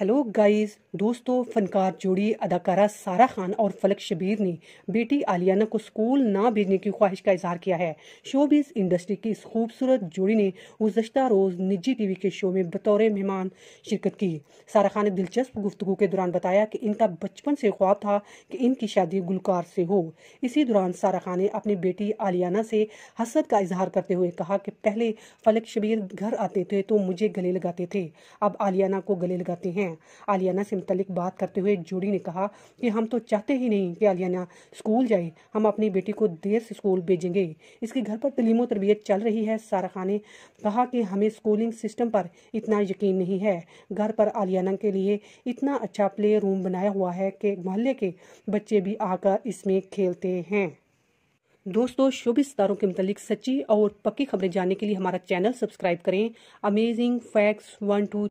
hello guys दोस्तों फनकार जोड़ी अदाकारा सारा खान और फलक शबीर ने बेटी आलियाना को स्कूल ना भेजने की ख्वाहिश का इजहार किया है शोबीज इंडस्ट्री की इस खूबसूरत जोड़ी ने गुजशत रोज़ निजी टीवी के शो में बतौर मेहमान शिरकत की सारा खान ने दिलचस्प गुफ्तु के दौरान बताया कि इनका बचपन से ख्वाब था कि इनकी शादी गुलकार से हो इसी दौरान सारा खान ने अपनी बेटी आलियाना से हसरत का इजहार करते हुए कहा कि पहले फलक शबीर घर आते थे तो मुझे गले लगाते थे अब आलियाना को गले लगाते हैं हैं आलियाना से मुतलिक बात करते हुए जोड़ी ने कहा कि हम तो चाहते ही नहीं कि आलियाना स्कूल जाए हम अपनी बेटी को देर से स्कूल भेजेंगे इसके घर पर तलीम तरबियत चल रही है सारा खान ने कहा कि हमें स्कूलिंग सिस्टम पर इतना यकीन नहीं है घर पर आलियाना के लिए इतना अच्छा प्ले रूम बनाया हुआ है कि मोहल्ले के बच्चे भी आकर इसमें खेलते हैं दोस्तों शोबी सितारों के मतलब सच्ची और पक्की खबरें जानने के लिए हमारा चैनल सब्सक्राइब करें अमेजिंग फैक्ट्स वन टू